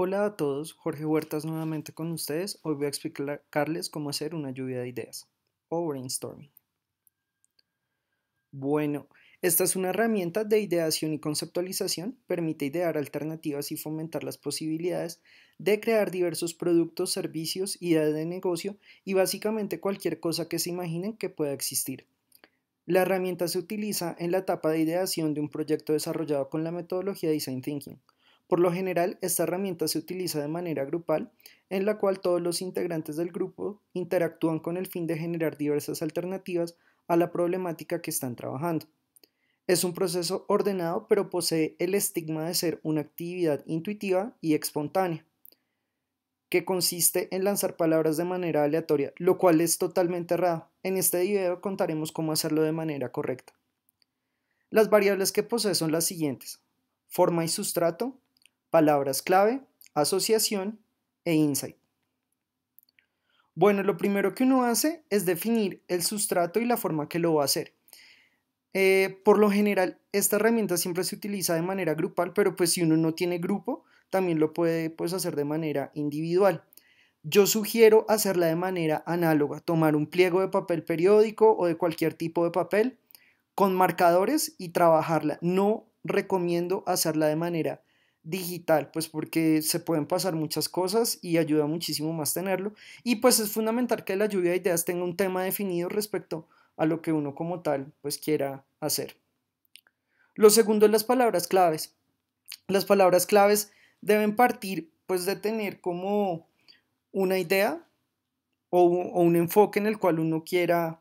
Hola a todos, Jorge Huertas nuevamente con ustedes. Hoy voy a explicarles cómo hacer una lluvia de ideas o brainstorming. Bueno, esta es una herramienta de ideación y conceptualización, permite idear alternativas y fomentar las posibilidades de crear diversos productos, servicios, ideas de negocio y básicamente cualquier cosa que se imaginen que pueda existir. La herramienta se utiliza en la etapa de ideación de un proyecto desarrollado con la metodología Design Thinking por lo general, esta herramienta se utiliza de manera grupal, en la cual todos los integrantes del grupo interactúan con el fin de generar diversas alternativas a la problemática que están trabajando. Es un proceso ordenado, pero posee el estigma de ser una actividad intuitiva y espontánea, que consiste en lanzar palabras de manera aleatoria, lo cual es totalmente errado. En este video contaremos cómo hacerlo de manera correcta. Las variables que posee son las siguientes. Forma y sustrato, palabras clave, asociación e insight. Bueno, lo primero que uno hace es definir el sustrato y la forma que lo va a hacer. Eh, por lo general, esta herramienta siempre se utiliza de manera grupal, pero pues si uno no tiene grupo, también lo puede pues, hacer de manera individual. Yo sugiero hacerla de manera análoga, tomar un pliego de papel periódico o de cualquier tipo de papel con marcadores y trabajarla. No recomiendo hacerla de manera digital, pues porque se pueden pasar muchas cosas y ayuda muchísimo más tenerlo. Y pues es fundamental que la lluvia de ideas tenga un tema definido respecto a lo que uno como tal pues quiera hacer. Lo segundo es las palabras claves. Las palabras claves deben partir pues de tener como una idea o, o un enfoque en el cual uno quiera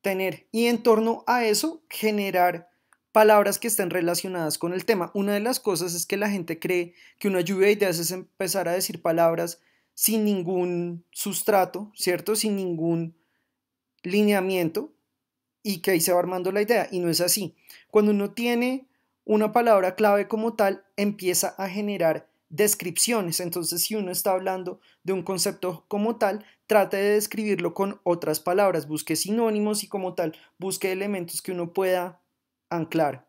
tener y en torno a eso generar palabras que estén relacionadas con el tema. Una de las cosas es que la gente cree que una lluvia de ideas es empezar a decir palabras sin ningún sustrato, ¿cierto? Sin ningún lineamiento y que ahí se va armando la idea. Y no es así. Cuando uno tiene una palabra clave como tal, empieza a generar descripciones. Entonces, si uno está hablando de un concepto como tal, trate de describirlo con otras palabras, busque sinónimos y como tal, busque elementos que uno pueda anclar.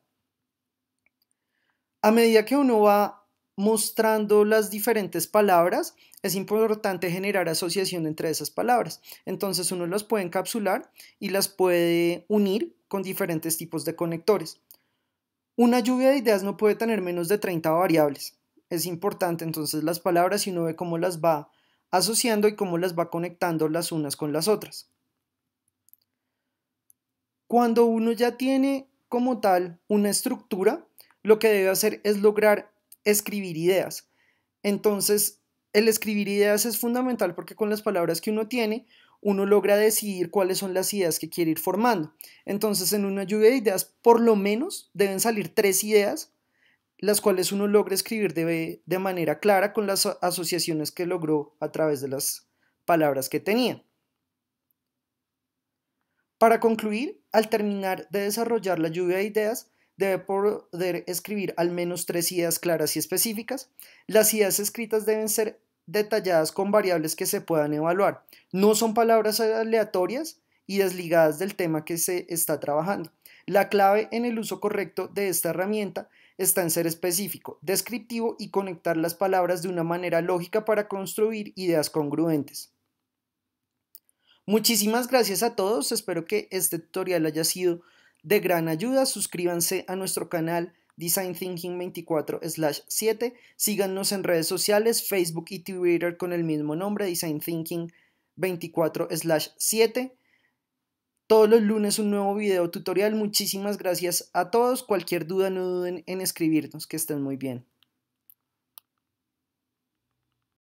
A medida que uno va mostrando las diferentes palabras, es importante generar asociación entre esas palabras. Entonces uno las puede encapsular y las puede unir con diferentes tipos de conectores. Una lluvia de ideas no puede tener menos de 30 variables. Es importante entonces las palabras y uno ve cómo las va asociando y cómo las va conectando las unas con las otras. Cuando uno ya tiene como tal una estructura, lo que debe hacer es lograr escribir ideas. Entonces, el escribir ideas es fundamental porque con las palabras que uno tiene, uno logra decidir cuáles son las ideas que quiere ir formando. Entonces, en una lluvia de ideas, por lo menos deben salir tres ideas, las cuales uno logra escribir de, de manera clara con las asociaciones que logró a través de las palabras que tenía. Para concluir, al terminar de desarrollar la lluvia de ideas, debe poder escribir al menos tres ideas claras y específicas. Las ideas escritas deben ser detalladas con variables que se puedan evaluar. No son palabras aleatorias y desligadas del tema que se está trabajando. La clave en el uso correcto de esta herramienta está en ser específico, descriptivo y conectar las palabras de una manera lógica para construir ideas congruentes. Muchísimas gracias a todos, espero que este tutorial haya sido de gran ayuda, suscríbanse a nuestro canal Design Thinking 24/7, síganos en redes sociales, Facebook y Twitter con el mismo nombre, Design Thinking 24/7. Todos los lunes un nuevo video tutorial. Muchísimas gracias a todos. Cualquier duda no duden en escribirnos. Que estén muy bien.